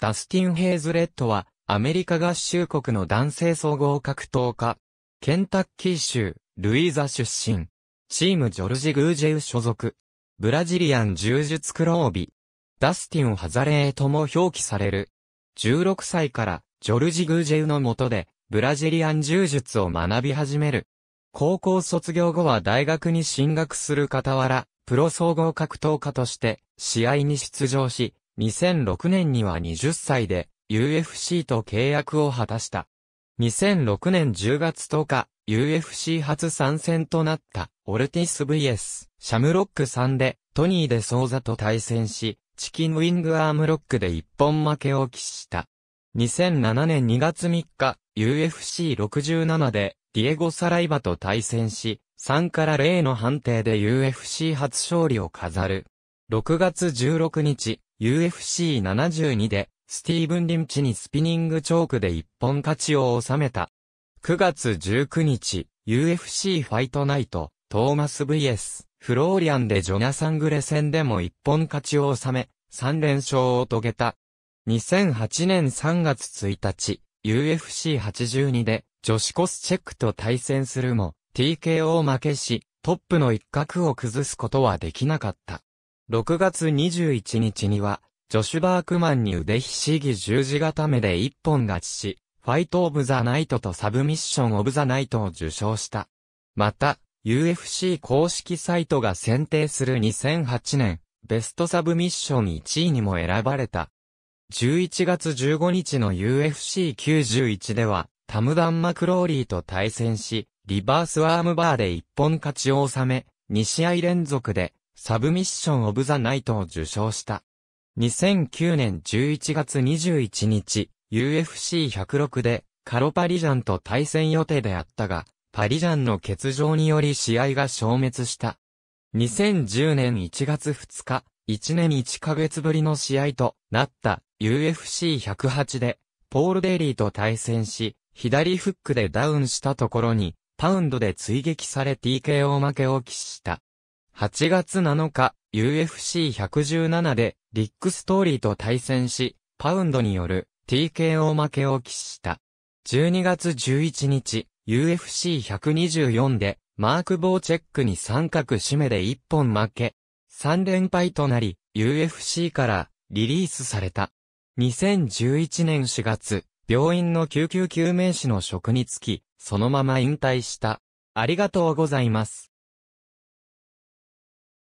ダスティン・ヘイズレッドは、アメリカ合衆国の男性総合格闘家。ケンタッキー州、ルイーザ出身。チームジョルジ・グージェウ所属。ブラジリアン柔術ービ。ダスティン・ハザレーとも表記される。16歳からジョルジ・グージェウの下で、ブラジリアン柔術を学び始める。高校卒業後は大学に進学する傍ら、プロ総合格闘家として、試合に出場し、2006年には20歳で UFC と契約を果たした。2006年10月10日、UFC 初参戦となったオルティス VS シャムロック3でトニーでソーザと対戦し、チキンウィングアームロックで一本負けを喫した。2007年2月3日、UFC67 でディエゴ・サライバと対戦し、3から0の判定で UFC 初勝利を飾る。6月16日、UFC72 で、スティーブン・リンチにスピニングチョークで一本勝ちを収めた。9月19日、UFC ファイトナイト、トーマス VS、フローリアンでジョニャ・サングレ戦でも一本勝ちを収め、3連勝を遂げた。2008年3月1日、UFC82 で、女子コスチェックと対戦するも、TKO 負けし、トップの一角を崩すことはできなかった。6月21日には、ジョシュ・バークマンに腕ひしぎ十字固めで一本勝ちし、ファイト・オブ・ザ・ナイトとサブミッション・オブ・ザ・ナイトを受賞した。また、UFC 公式サイトが選定する2008年、ベストサブミッション1位にも選ばれた。11月15日の UFC91 では、タムダン・マクローリーと対戦し、リバースワームバーで一本勝ちを収め、2試合連続でサブミッション・オブ・ザ・ナイトを受賞した。2009年11月21日、UFC106 でカロパリジャンと対戦予定であったが、パリジャンの欠場により試合が消滅した。2010年1月2日、1年1ヶ月ぶりの試合となった UFC108 で、ポール・デイリーと対戦し、左フックでダウンしたところに、パウンドで追撃され TKO 負けを喫した。8月7日、UFC117 でリックストーリーと対戦し、パウンドによる TKO 負けを喫した。12月11日、UFC124 でマーク・ボーチェックに三角締めで一本負け、3連敗となり、UFC からリリースされた。2011年4月、病院の救急救命士の職に就き、そのまま引退した。ありがとうございます。